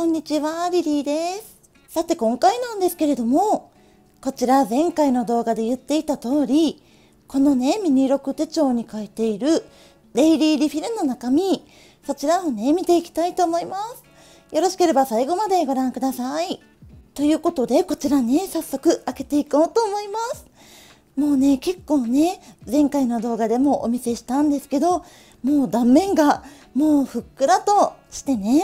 こんにちは、リリーです。さて今回なんですけれども、こちら前回の動画で言っていた通り、このね、ミニロク手帳に書いているデイリーリフィルの中身、そちらをね、見ていきたいと思います。よろしければ最後までご覧ください。ということで、こちらね、早速開けていこうと思います。もうね、結構ね、前回の動画でもお見せしたんですけど、もう断面がもうふっくらとしてね、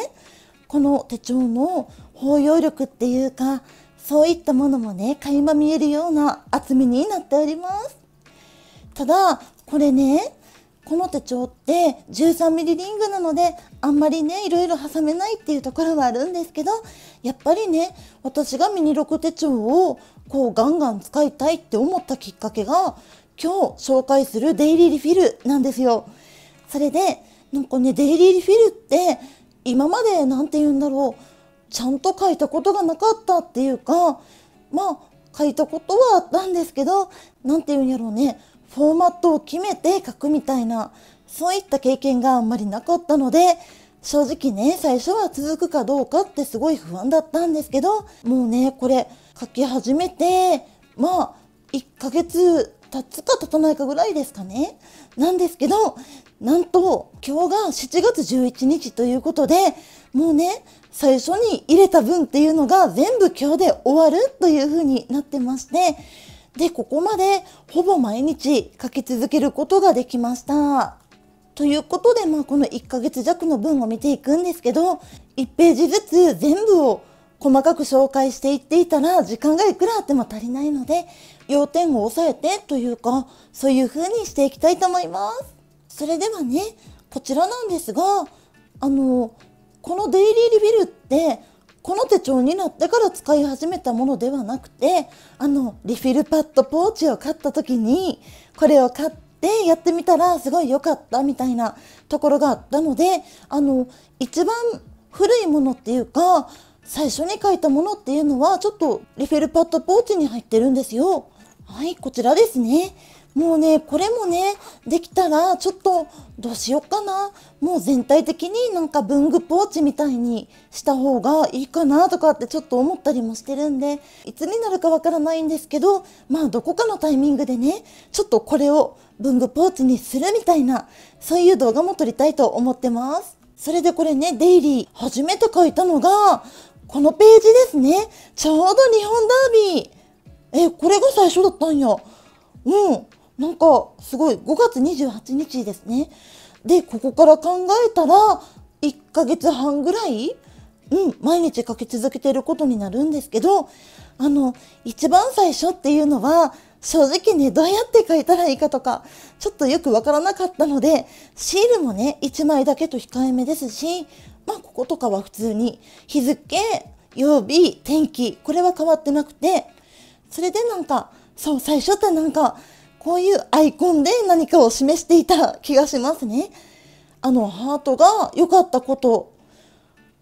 この手帳の包容力っていうかそういったものもね垣間見えるような厚みになっておりますただこれねこの手帳って13ミリリングなのであんまりねいろいろ挟めないっていうところはあるんですけどやっぱりね私がミニロコ手帳をこうガンガン使いたいって思ったきっかけが今日紹介するデイリーリフィルなんですよ。それでなんかねデイリーリフィルって今まで何て言うんだろうちゃんと書いたことがなかったっていうかまあ書いたことはあったんですけど何て言うんやろうねフォーマットを決めて書くみたいなそういった経験があんまりなかったので正直ね最初は続くかどうかってすごい不安だったんですけどもうねこれ書き始めてまあ1ヶ月立つか立たないかぐらいですかね。なんですけど、なんと今日が7月11日ということで、もうね、最初に入れた分っていうのが全部今日で終わるというふうになってまして、で、ここまでほぼ毎日書き続けることができました。ということで、まあ、この1ヶ月弱の分を見ていくんですけど、1ページずつ全部を細かく紹介していっていたら時間がいくらあっても足りないので要点を押さえてというかそういう風にしていきたいと思います。それではねこちらなんですがあのこのデイリーリビルってこの手帳になってから使い始めたものではなくてあのリフィルパッドポーチを買った時にこれを買ってやってみたらすごい良かったみたいなところがあったのであの一番古いものっていうか最初に書いたものっていうのはちょっとリフェルパッドポーチに入ってるんですよ。はい、こちらですね。もうね、これもね、できたらちょっとどうしよっかな。もう全体的になんか文具ポーチみたいにした方がいいかなとかってちょっと思ったりもしてるんで、いつになるかわからないんですけど、まあどこかのタイミングでね、ちょっとこれを文具ポーチにするみたいな、そういう動画も撮りたいと思ってます。それでこれね、デイリー初めて書いたのが、このページですね。ちょうど日本ダービー。え、これが最初だったんや。うん。なんか、すごい。5月28日ですね。で、ここから考えたら、1ヶ月半ぐらい、うん、毎日書き続けてることになるんですけど、あの、一番最初っていうのは、正直ね、どうやって書いたらいいかとか、ちょっとよくわからなかったので、シールもね、1枚だけと控えめですし、まあ、こことかは普通に日付、曜日、天気、これは変わってなくて、それでなんか、そう、最初ってなんか、こういうアイコンで何かを示していた気がしますね。あの、ハートが良かったこと、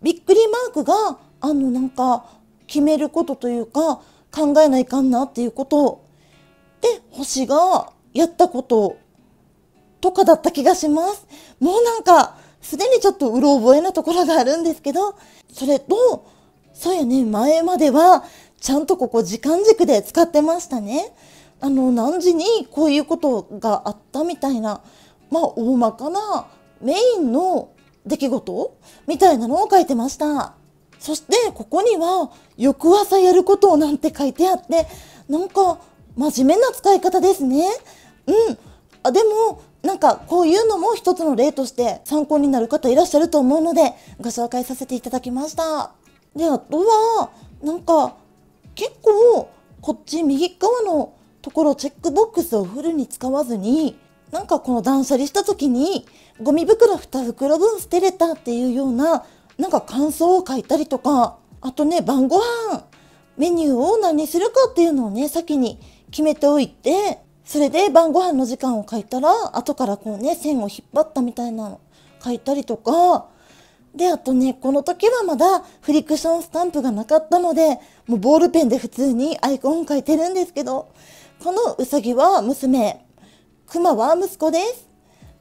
びっくりマークが、あの、なんか、決めることというか、考えないかんなっていうこと、で、星がやったこととかだった気がします。もうなんか、すでにちょっとうろ覚えなところがあるんですけど、それと、そうやね、前までは、ちゃんとここ時間軸で使ってましたね。あの、何時にこういうことがあったみたいな、まあ、大まかなメインの出来事みたいなのを書いてました。そして、ここには、翌朝やることをなんて書いてあって、なんか、真面目な使い方ですね。うん。あ、でも、なんかこういうのも一つの例として参考になる方いらっしゃると思うのでご紹介させていただきました。で、あとは、なんか結構こっち右側のところチェックボックスをフルに使わずになんかこの断捨離した時にゴミ袋2袋分捨てれたっていうようななんか感想を書いたりとかあとね晩ご飯メニューを何にするかっていうのをね先に決めておいてそれで晩ご飯の時間を書いたら後からこうね線を引っ張ったみたいなの書いたりとかであとねこの時はまだフリクションスタンプがなかったのでもうボールペンで普通にアイコン書いてるんですけどこのうさぎは娘クマは息子です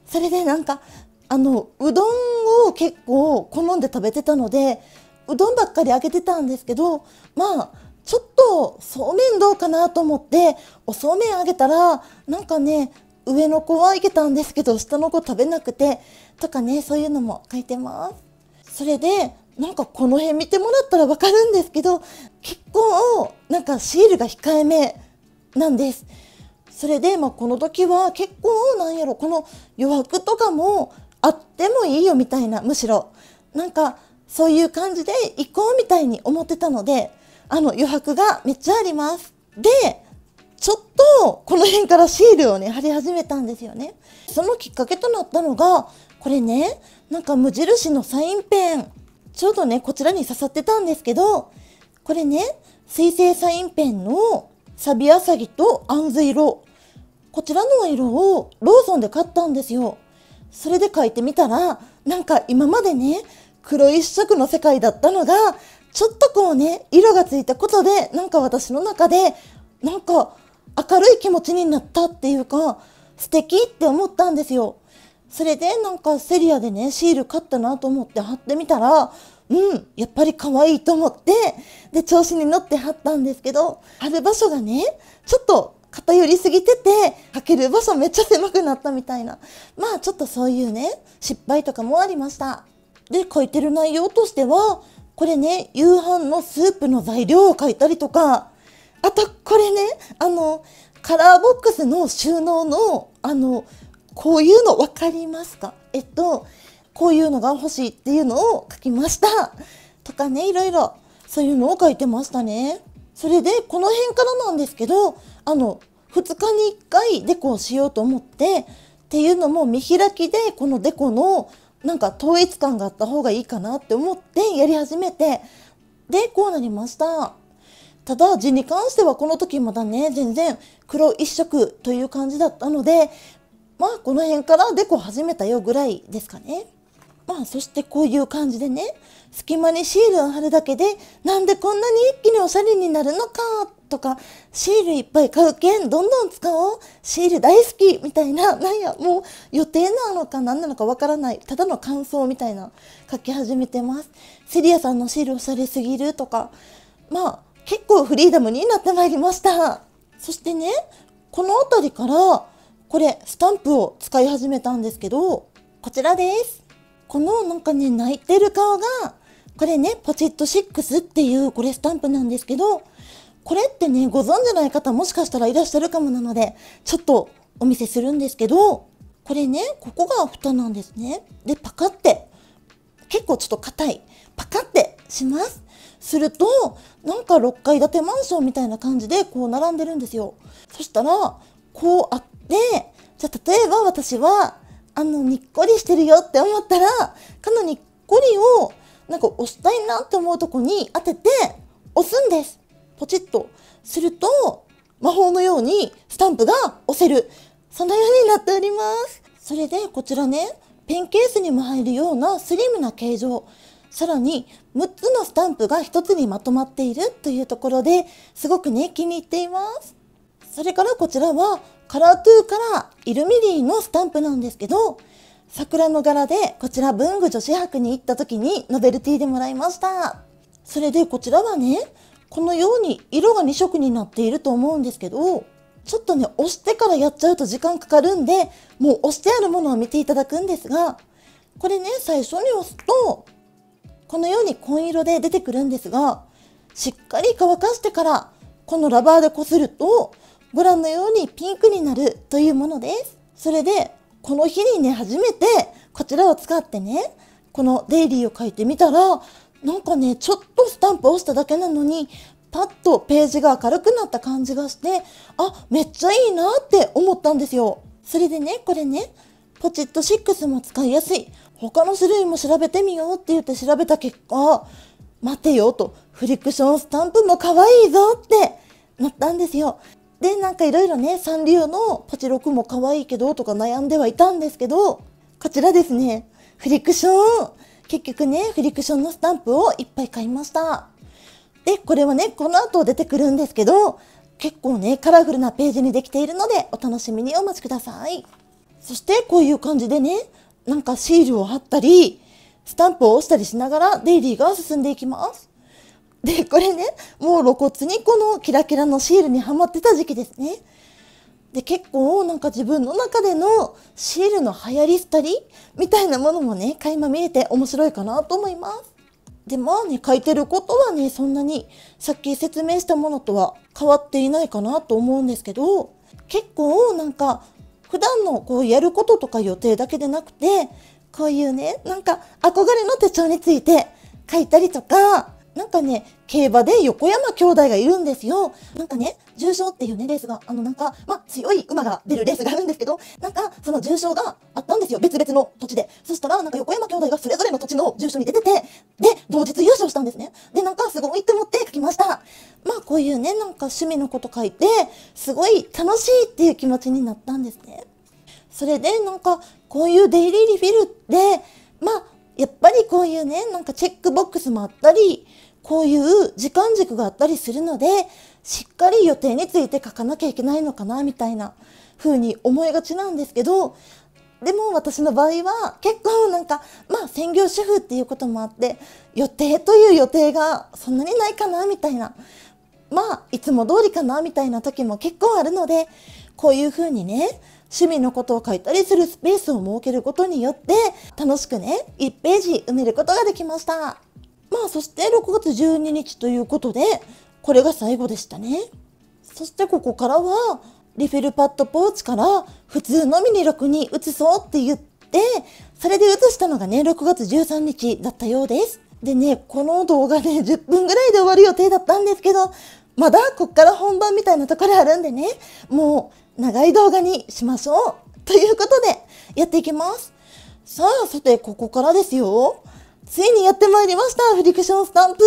それでなんかあのうどんを結構好んで食べてたのでうどんばっかりあげてたんですけどまあちょっとそうめんどうかなと思っておそうめんあげたらなんかね上の子はいけたんですけど下の子食べなくてとかねそういうのも書いてますそれでなんかこの辺見てもらったらわかるんですけど結構なんかシールが控えめなんですそれで、まあ、この時は結構なんやろこの余白とかもあってもいいよみたいなむしろなんかそういう感じで行こうみたいに思ってたのであの余白がめっちゃあります。で、ちょっとこの辺からシールをね、貼り始めたんですよね。そのきっかけとなったのが、これね、なんか無印のサインペン、ちょうどね、こちらに刺さってたんですけど、これね、水性サインペンのサビアサギとアンズ色。こちらの色をローソンで買ったんですよ。それで書いてみたら、なんか今までね、黒一色の世界だったのが、ちょっとこうね、色がついたことで、なんか私の中で、なんか明るい気持ちになったっていうか、素敵って思ったんですよ。それでなんかセリアでね、シール買ったなと思って貼ってみたら、うん、やっぱり可愛いと思って、で、調子に乗って貼ったんですけど、貼る場所がね、ちょっと偏りすぎてて、履ける場所めっちゃ狭くなったみたいな。まあちょっとそういうね、失敗とかもありました。で、書いてる内容としては、これね、夕飯のスープの材料を書いたりとか、あと、これね、あの、カラーボックスの収納の、あの、こういうの分かりますかえっと、こういうのが欲しいっていうのを書きました。とかね、いろいろ、そういうのを書いてましたね。それで、この辺からなんですけど、あの、2日に1回デコをしようと思って、っていうのも見開きでこのデコのなんか統一感があった方がいいかなって思ってやり始めてでこうなりましたただ字に関してはこの時まだね全然黒一色という感じだったのでまあこの辺からデコ始めたよぐらいですかねまあそしてこういう感じでね隙間にシールを貼るだけでなんでこんなに一気におしゃれになるのかとかシールいっぱい買うけんどんどん使おうシール大好きみたいななんやもう予定なのか何なのかわからないただの感想みたいな書き始めてますセリアさんのシールおしゃれすぎるとかまあ結構フリーダムになってまいりましたそしてねこの辺りからこれスタンプを使い始めたんですけどこちらですこのなんかね、泣いてる顔が、これね、ポチッと6っていうこれスタンプなんですけど、これってね、ご存じない方もしかしたらいらっしゃるかもなので、ちょっとお見せするんですけど、これね、ここが蓋なんですね。で、パカって、結構ちょっと硬い、パカってします。すると、なんか6階建てマンションみたいな感じでこう並んでるんですよ。そしたら、こうあって、じゃあ例えば私はあの、にっこりしてるよって思ったら、このにっこりを、なんか押したいなって思うとこに当てて、押すんです。ポチッと。すると、魔法のようにスタンプが押せる。そのようになっております。それで、こちらね、ペンケースにも入るようなスリムな形状。さらに6つのスタンプが1つにまとまっているというところですごくね気に入っています。それからこちらはカラートゥーからイルミリーのスタンプなんですけど、桜の柄でこちら文具女子博に行った時にノベルティでもらいました。それでこちらはね、このように色が2色になっていると思うんですけど、ちょっとね、押してからやっちゃうと時間かかるんで、もう押してあるものを見ていただくんですが、これね、最初に押すと、このように紺色で出てくるんですが、しっかり乾かしてから、このラバーでこすると、ご覧のようにピンクになるというものです。それで、この日にね、初めてこちらを使ってね、このデイリーを書いてみたら、なんかね、ちょっとスタンプを押しただけなのに、パッとページが明るくなった感じがして、あ、めっちゃいいなって思ったんですよ。それでね、これね、ポチッと6も使いやすい。他の種類も調べてみようって言って調べた結果、待てよと、フリクションスタンプも可愛いぞってなったんですよ。でなんかいろいろねサンリオのパチロクも可愛いけどとか悩んではいたんですけどこちらですねフリクション結局ねフリクションのスタンプをいっぱい買いましたでこれはねこの後出てくるんですけど結構ねカラフルなページにできているのでお楽しみにお待ちくださいそしてこういう感じでねなんかシールを貼ったりスタンプを押したりしながらデイリーが進んでいきますで、これね、もう露骨にこのキラキラのシールにはまってた時期ですね。で、結構なんか自分の中でのシールの流行り廃りみたいなものもね、垣間見れて面白いかなと思います。で、まあね、書いてることはね、そんなにさっき説明したものとは変わっていないかなと思うんですけど、結構なんか普段のこうやることとか予定だけでなくて、こういうね、なんか憧れの手帳について書いたりとか、なんかね、競馬で横山兄弟がいるんですよ。なんかね、重賞っていうね、レースが、あのなんか、まあ、強い馬が出るレースがあるんですけど、なんか、その重賞があったんですよ。別々の土地で。そしたら、なんか横山兄弟がそれぞれの土地の重賞に出てて、で、同日優勝したんですね。で、なんか、すごいって思って書きました。まあ、こういうね、なんか趣味のこと書いて、すごい楽しいっていう気持ちになったんですね。それで、なんか、こういうデイリーリフィルって、まあ、やっぱりこういうね、なんかチェックボックスもあったり、こういう時間軸があったりするので、しっかり予定について書かなきゃいけないのかな、みたいな風に思いがちなんですけど、でも私の場合は結構なんか、まあ専業主婦っていうこともあって、予定という予定がそんなにないかな、みたいな。まあ、いつも通りかな、みたいな時も結構あるので、こういう風にね、趣味のことを書いたりするスペースを設けることによって、楽しくね、1ページ埋めることができました。まあそして6月12日ということでこれが最後でしたねそしてここからはリフィルパッドポーチから普通のミニ6に移そうって言ってそれで移したのがね6月13日だったようですでねこの動画ね10分ぐらいで終わる予定だったんですけどまだこっから本番みたいなところあるんでねもう長い動画にしましょうということでやっていきますさあさてここからですよついにやってまいりましたフリクションスタンプ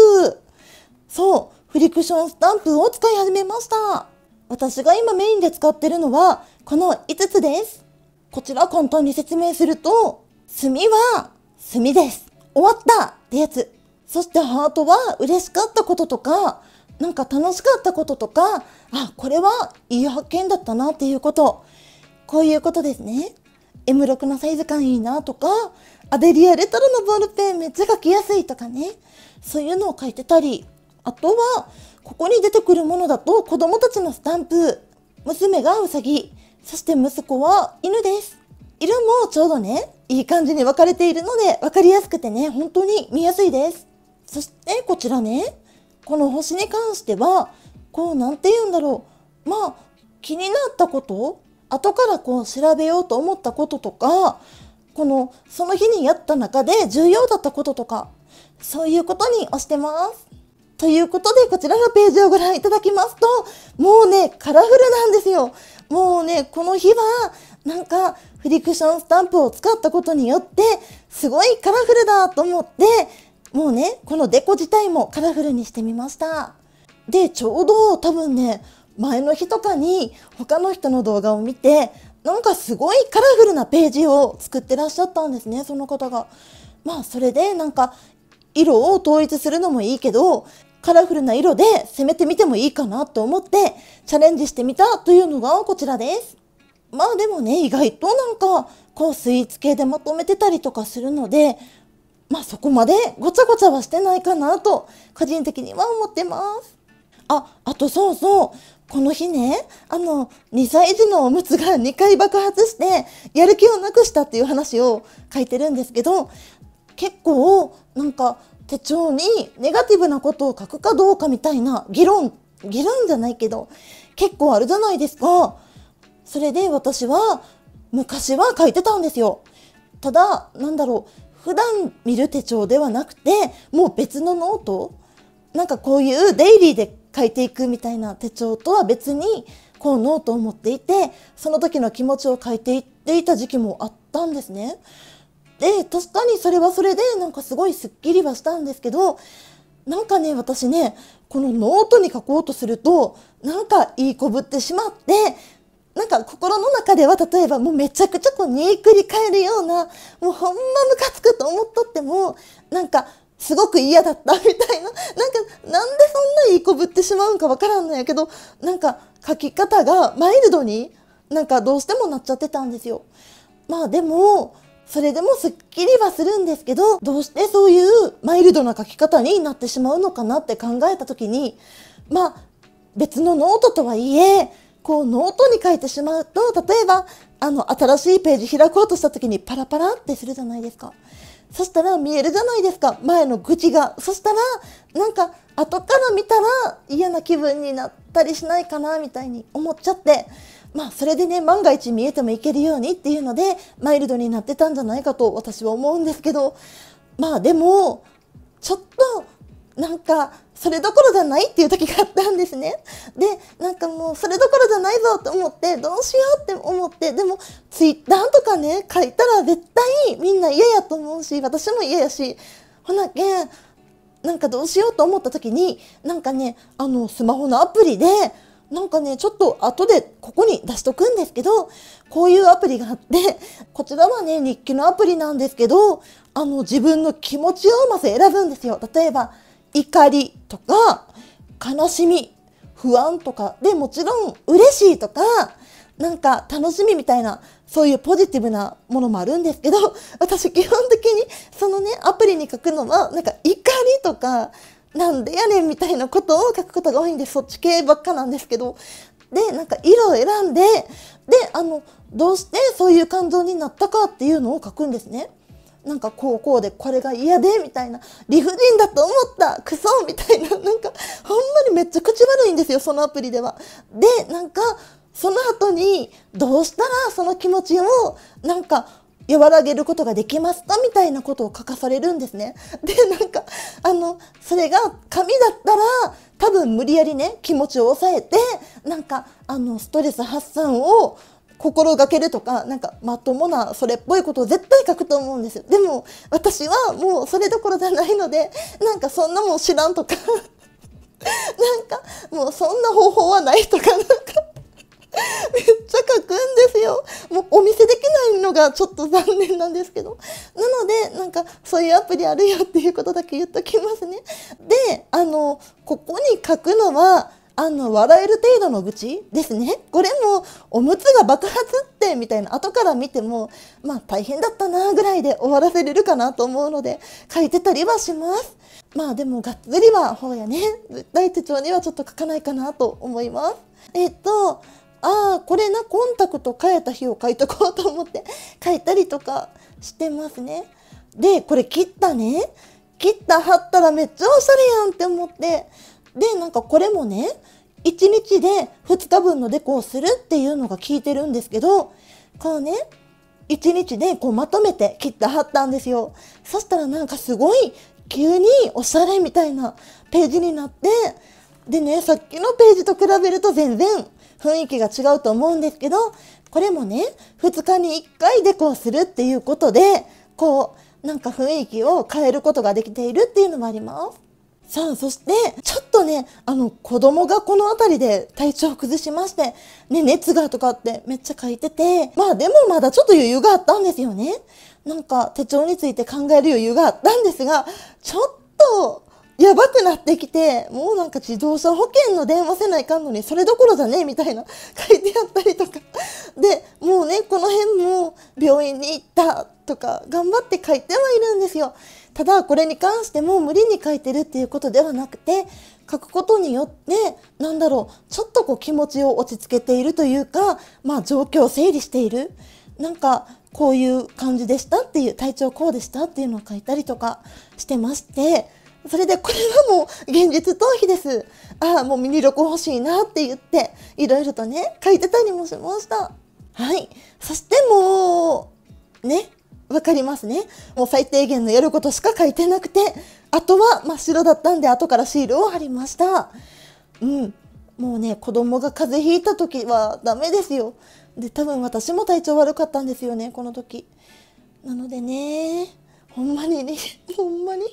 そうフリクションスタンプを使い始めました私が今メインで使ってるのはこの5つですこちら簡単に説明すると墨は墨です終わったってやつそしてハートは嬉しかったこととかなんか楽しかったこととかあこれはいい発見だったなっていうことこういうことですね M6 のサイズ感いいなとか、アデリアレトロのボールペンめっちゃ書きやすいとかね、そういうのを書いてたり、あとは、ここに出てくるものだと子供たちのスタンプ、娘がうさぎ、そして息子は犬です。色もちょうどね、いい感じに分かれているので分かりやすくてね、本当に見やすいです。そしてこちらね、この星に関しては、こうなんて言うんだろう。まあ、気になったこと後からこう調べようと思ったこととかこのその日にやった中で重要だったこととかそういうことに押してます。ということで、こちらのページをご覧いただきますと、もうね、カラフルなんですよ。もうね、この日は、なんか、フリクションスタンプを使ったことによって、すごいカラフルだと思って、もうね、このデコ自体もカラフルにしてみました。で、ちょうど多分ね、前の日とかに他の人の動画を見てなんかすごいカラフルなページを作ってらっしゃったんですねその方が。まあそれでなんか色を統一するのもいいけどカラフルな色で攻めてみてもいいかなと思ってチャレンジしてみたというのがこちらです。まあでもね意外となんかこうスイーツ系でまとめてたりとかするのでまあそこまでごちゃごちゃはしてないかなと個人的には思ってます。あ、あとそうそう。この日ね、あの、2歳児のおむつが2回爆発して、やる気をなくしたっていう話を書いてるんですけど、結構、なんか、手帳にネガティブなことを書くかどうかみたいな議論、議論じゃないけど、結構あるじゃないですか。それで私は、昔は書いてたんですよ。ただ、なんだろう、普段見る手帳ではなくて、もう別のノートなんかこういうデイリーで書いていくみたいな手帳とは別にこうノートを持っていてその時の気持ちを書いていっていた時期もあったんですね。で確かにそれはそれでなんかすごいすっきりはしたんですけどなんかね私ねこのノートに書こうとするとなんかいいこぶってしまってなんか心の中では例えばもうめちゃくちゃこう煮えくり返るようなもうほんまムカつくと思っとってもなんかすごく嫌だったみたいななんかなんでそんないい子ぶってしまうんかわからんのやけどなんか書き方がマイルドになんかどうしてもなっちゃってたんですよ。まあでもそれでもすっきりはするんですけどどうしてそういうマイルドな書き方になってしまうのかなって考えた時にまあ別のノートとはいえこうノートに書いてしまうと例えばあの新しいページ開こうとした時にパラパラってするじゃないですか。そしたら見えるじゃないですか前の愚痴がそしたらなんか後から見たら嫌な気分になったりしないかなみたいに思っちゃってまあそれでね万が一見えてもいけるようにっていうのでマイルドになってたんじゃないかと私は思うんですけどまあでもちょっとなんかそれどころじゃないっていう時があったんですね。で、なんかもうそれどころじゃないぞと思って、どうしようって思って、でもツイッターとかね、書いたら絶対みんな嫌やと思うし、私も嫌やし、ほなけん、なんかどうしようと思った時に、なんかね、あの、スマホのアプリで、なんかね、ちょっと後でここに出しとくんですけど、こういうアプリがあって、こちらはね、日記のアプリなんですけど、あの、自分の気持ちをまず選ぶんですよ。例えば、怒りとか、悲しみ、不安とか、で、もちろん嬉しいとか、なんか楽しみみたいな、そういうポジティブなものもあるんですけど、私基本的にそのね、アプリに書くのは、なんか怒りとか、なんでやねんみたいなことを書くことが多いんで、そっち系ばっかなんですけど、で、なんか色を選んで、で、あの、どうしてそういう感情になったかっていうのを書くんですね。なんかこうこうでこれが嫌でみたいな理不尽だと思ったクソみたいななんかほんまにめっちゃ口悪いんですよそのアプリでは。でなんかその後にどうしたらその気持ちをなんか和らげることができますかみたいなことを書かされるんですね。で、なんか、あの、それが紙だったら、多分無理やりね、気持ちを抑えて、なんか、あの、ストレス発散を心がけるとか、なんかまともなそれっぽいことを絶対書くと思うんですよ。でも私はもうそれどころじゃないので、なんかそんなもん知らんとか なんかもうそんな方法はないとか、なんかめっちゃ書くんですよ。もうお見せできないのがちょっと残念なんですけど。なので、なんかそういうアプリあるよっていうことだけ言っときますね。で、あの、ここに書くのは、あの、笑える程度の愚痴ですね。これも、おむつが爆発ってみたいな、後から見ても、まあ大変だったなぐらいで終わらせれるかなと思うので、書いてたりはします。まあでも、がっつりは、ほうやね。絶対手帳にはちょっと書かないかなと思います。えっと、ああ、これな、コンタクト変えた日を書いとこうと思って書いたりとかしてますね。で、これ切ったね。切った貼ったらめっちゃおしゃれやんって思って、で、なんかこれもね、1日で2日分のデコをするっていうのが効いてるんですけど、このね、1日でこうまとめて切って貼ったんですよ。そしたらなんかすごい急におしゃれみたいなページになって、でね、さっきのページと比べると全然雰囲気が違うと思うんですけど、これもね、2日に1回デコをするっていうことで、こう、なんか雰囲気を変えることができているっていうのもあります。さあ、そして、ちょっとね、あの、子供がこの辺りで体調を崩しまして、ね、熱がとかってめっちゃ書いてて、まあでもまだちょっと余裕があったんですよね。なんか手帳について考える余裕があったんですが、ちょっと、やばくなってきて、もうなんか自動車保険の電話せないかんのに、それどころじゃねえみたいな書いてあったりとか。で、もうね、この辺も病院に行ったとか、頑張って書いてはいるんですよ。ただこれに関しても無理に書いてるっていうことではなくて書くことによってなんだろうちょっとこう気持ちを落ち着けているというか、まあ、状況を整理しているなんかこういう感じでしたっていう体調こうでしたっていうのを書いたりとかしてまして。それでこれはもう現実逃避です。ああ、もうミニ録欲しいなって言って、いろいろとね、書いてたりもしました。はい。そしてもう、ね、わかりますね。もう最低限のやることしか書いてなくて、あとは真っ白だったんで、後からシールを貼りました。うん。もうね、子供が風邪ひいた時はダメですよ。で、多分私も体調悪かったんですよね、この時。なのでね、ほんまにね、ほんまに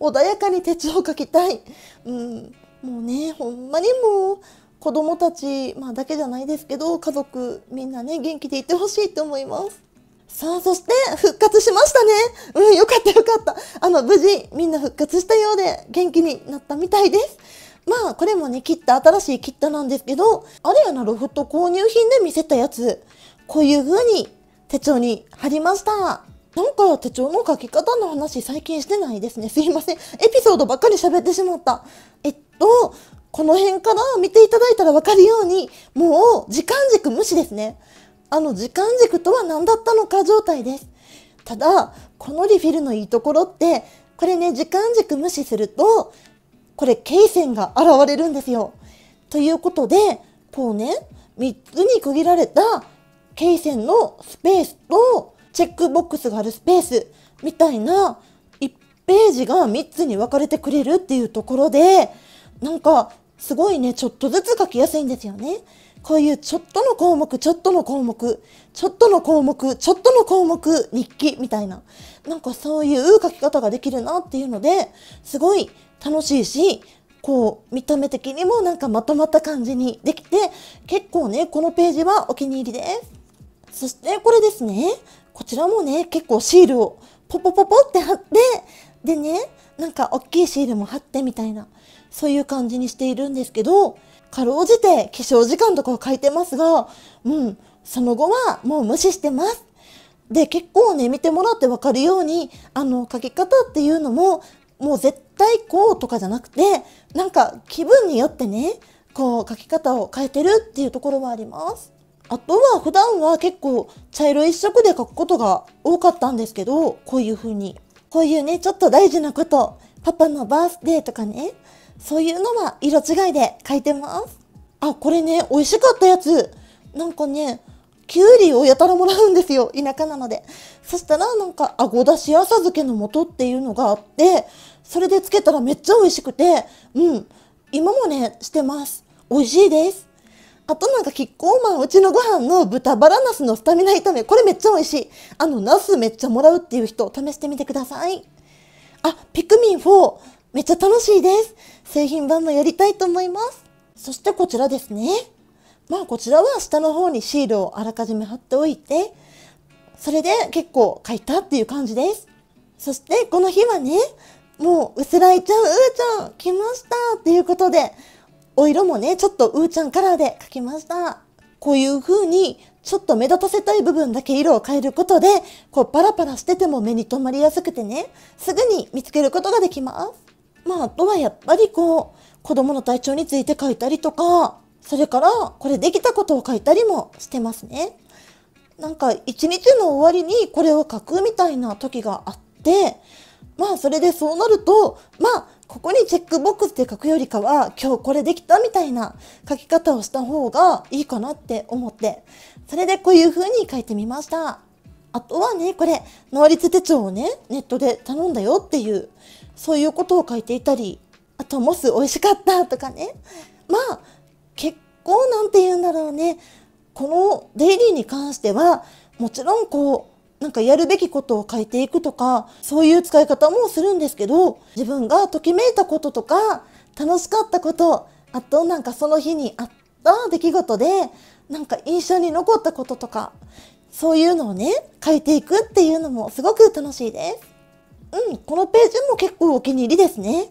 穏やかに手帳を書きたい。うん。もうね、ほんまにもう、子供たち、まあ、だけじゃないですけど、家族みんなね、元気でいてほしいと思います。さあ、そして復活しましたね。うん、よかったよかった。あの、無事みんな復活したようで元気になったみたいです。まあ、これもね、切った新しい切ったなんですけど、あれやな、ロフト購入品で見せたやつ、こういう風に手帳に貼りました。なんか手帳の書き方の話最近してないですね。すいません。エピソードばっかり喋ってしまった。えっと、この辺から見ていただいたらわかるように、もう時間軸無視ですね。あの時間軸とは何だったのか状態です。ただ、このリフィルのいいところって、これね、時間軸無視すると、これ、経線が現れるんですよ。ということで、こうね、3つに区切られた経線のスペースと、チェックボックスがあるスペースみたいな、1ページが3つに分かれてくれるっていうところで、なんか、すごいね、ちょっとずつ書きやすいんですよね。こういうちょっとの項目、ちょっとの項目、ちょっとの項目、ちょっとの項目、日記みたいな、なんかそういう書き方ができるなっていうので、すごい楽しいし、こう見た目的にもなんかまとまった感じにできて、結構ね、このページはお気に入りです。そしてこれですね、こちらもね、結構シールをポポポポって貼って、でね、なんか大きいシールも貼ってみたいな、そういう感じにしているんですけど、かろうじて化粧時間とかを書いてますが、うん、その後はもう無視してます。で、結構ね、見てもらってわかるように、あの、書き方っていうのも、もう絶対こうとかじゃなくて、なんか気分によってね、こう書き方を変えてるっていうところはあります。あとは普段は結構茶色一色で書くことが多かったんですけど、こういう風に。こういうね、ちょっと大事なこと、パパのバースデーとかね、そういうのは色違いで書いてます。あ、これね、美味しかったやつ。なんかね、きゅうりをやたらもらうんですよ。田舎なので。そしたら、なんか、あごだし浅漬けの素っていうのがあって、それでつけたらめっちゃ美味しくて、うん。今もね、してます。美味しいです。あとなんか、キッコーマンうちのご飯の豚バラナスのスタミナ炒め。これめっちゃ美味しい。あの、ナスめっちゃもらうっていう人、試してみてください。あ、ピクミン4。めっちゃ楽しいです。製品版もやりたいと思います。そしてこちらですね。まあこちらは下の方にシールをあらかじめ貼っておいて、それで結構書いたっていう感じです。そしてこの日はね、もう薄らいちゃううーちゃん来ましたっていうことで、お色もね、ちょっとうーちゃんカラーで描きました。こういう風にちょっと目立たせたい部分だけ色を変えることで、こうパラパラしてても目に留まりやすくてね、すぐに見つけることができます。まあ、あとはやっぱりこう、子供の体調について書いたりとか、それから、これできたことを書いたりもしてますね。なんか、一日の終わりにこれを書くみたいな時があって、まあ、それでそうなると、まあ、ここにチェックボックスで書くよりかは、今日これできたみたいな書き方をした方がいいかなって思って、それでこういう風に書いてみました。あとはね、これ、能率手帳をね、ネットで頼んだよっていうそういうことを書いていたりあとモス美味しかったとかねまあ結構なんて言うんだろうねこのデイリーに関してはもちろんこうなんかやるべきことを書いていくとかそういう使い方もするんですけど自分がときめいたこととか楽しかったことあとなんかその日にあった出来事でなんか印象に残ったこととかそういうのをね書いていくっていうのもすごく楽しいです。うん、このページも結構お気に入りですね。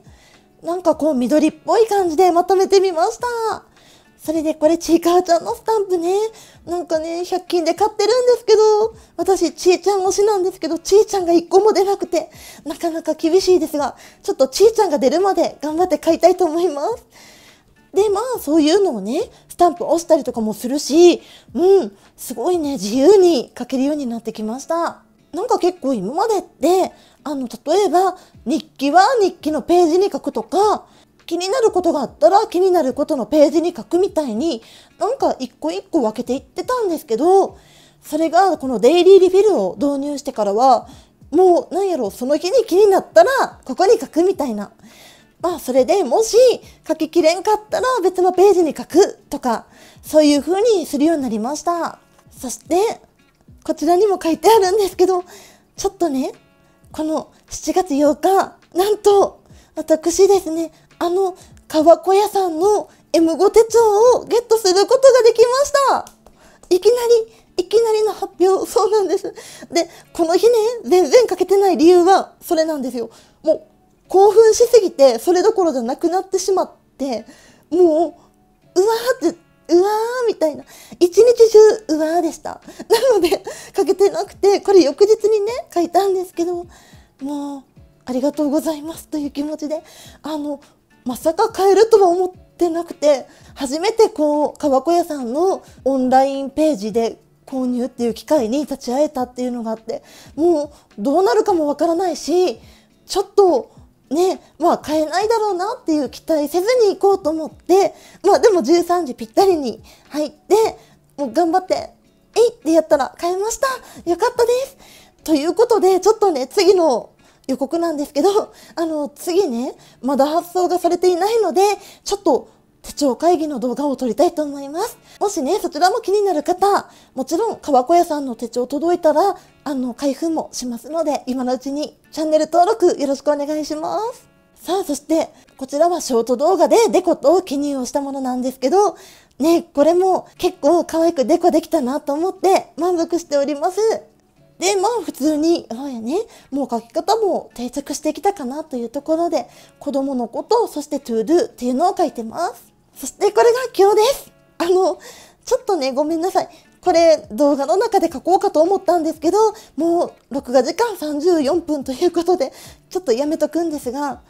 なんかこう緑っぽい感じでまとめてみました。それでこれちいかわちゃんのスタンプね。なんかね、100均で買ってるんですけど、私ちーちゃん推しなんですけど、ちーちゃんが1個も出なくて、なかなか厳しいですが、ちょっとちーちゃんが出るまで頑張って買いたいと思います。で、まあ、そういうのをね、スタンプ押したりとかもするし、うん、すごいね、自由に書けるようになってきました。なんか結構今までって、あの、例えば、日記は日記のページに書くとか、気になることがあったら気になることのページに書くみたいに、なんか一個一個分けていってたんですけど、それがこのデイリーリフィルを導入してからは、もう何やろ、その日に気になったら、ここに書くみたいな。まあ、それでもし書ききれんかったら別のページに書くとか、そういう風にするようになりました。そして、こちらにも書いてあるんですけど、ちょっとね、この7月8日、なんと、私ですね、あの、川子屋さんの M5 手帳をゲットすることができましたいきなり、いきなりの発表、そうなんです。で、この日ね、全然欠けてない理由は、それなんですよ。もう、興奮しすぎて、それどころじゃなくなってしまって、もう、うわーってうわーでしたなので書けてなくてこれ翌日にね書いたんですけどもうありがとうございますという気持ちであのまさか買えるとは思ってなくて初めてこう川子屋さんのオンラインページで購入っていう機会に立ち会えたっていうのがあってもうどうなるかもわからないしちょっとねまあ買えないだろうなっていう期待せずに行こうと思ってまあでも13時ぴったりに入って頑張って、えいってやったら買えました。よかったです。ということで、ちょっとね、次の予告なんですけど、あの、次ね、まだ発送がされていないので、ちょっと手帳会議の動画を撮りたいと思います。もしね、そちらも気になる方、もちろん、川小屋さんの手帳届いたら、あの、開封もしますので、今のうちにチャンネル登録よろしくお願いします。さあ、そして、こちらはショート動画でデコと記入をしたものなんですけど、ね、これも結構可愛くデコできたなと思って満足しております。で、まあ普通に、あやね、もう書き方も定着してきたかなというところで、子供のこと、そしてトゥードゥっていうのを書いてます。そしてこれが今日です。あの、ちょっとね、ごめんなさい。これ動画の中で書こうかと思ったんですけど、もう録画時間34分ということで、ちょっとやめとくんですが、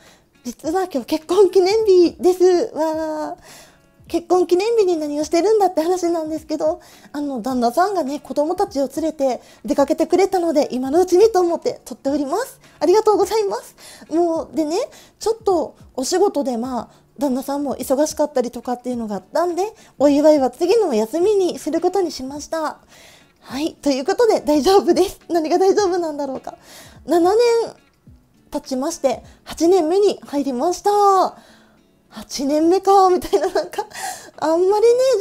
実は今日結婚記念日です。わー。結婚記念日に何をしてるんだって話なんですけど、あの、旦那さんがね、子供たちを連れて出かけてくれたので、今のうちにと思って撮っております。ありがとうございます。もう、でね、ちょっとお仕事でまあ、旦那さんも忙しかったりとかっていうのがあったんで、お祝いは次のお休みにすることにしました。はい。ということで大丈夫です。何が大丈夫なんだろうか。7年経ちまして、8年目に入りました。8年目かみたいななんか あんまりね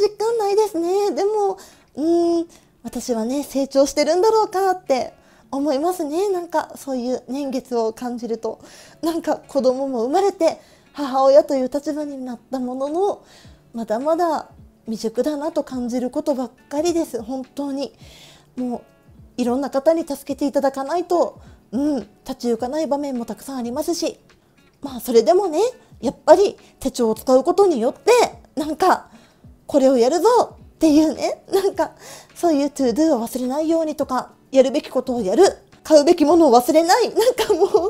実感ないですねでもうーん私はね成長してるんだろうかって思いますねなんかそういう年月を感じるとなんか子供も生まれて母親という立場になったもののまだまだ未熟だなと感じることばっかりです本当にもういろんな方に助けていただかないとうん立ち行かない場面もたくさんありますしまあそれでもねやっぱり手帳を使うことによってなんかこれをやるぞっていうね なんかそういうトゥードゥを忘れないようにとかやるべきことをやる買うべきものを忘れない。なんかもう、ほんまに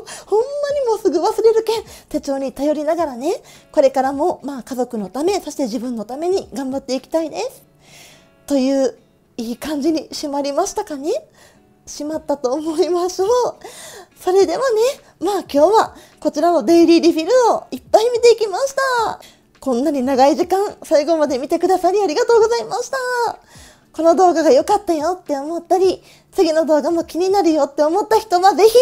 もうすぐ忘れるけん、手帳に頼りながらね、これからも、まあ家族のため、そして自分のために頑張っていきたいです。という、いい感じに締まりましたかねしまったと思いますう。それではね、まあ今日はこちらのデイリーリフィルをいっぱい見ていきました。こんなに長い時間最後まで見てくださりありがとうございました。この動画が良かったよって思ったり、次の動画も気になるよって思った人はぜひ、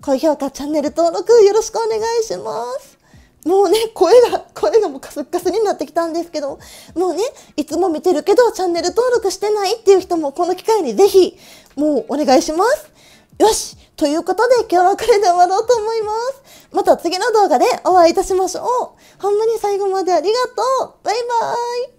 高評価、チャンネル登録よろしくお願いします。もうね、声が、声がもうカスカスになってきたんですけど、もうね、いつも見てるけどチャンネル登録してないっていう人もこの機会にぜひ、もうお願いします。よしということで今日はこれで終わろうと思います。また次の動画でお会いいたしましょう。ほんまに最後までありがとう。バイバーイ。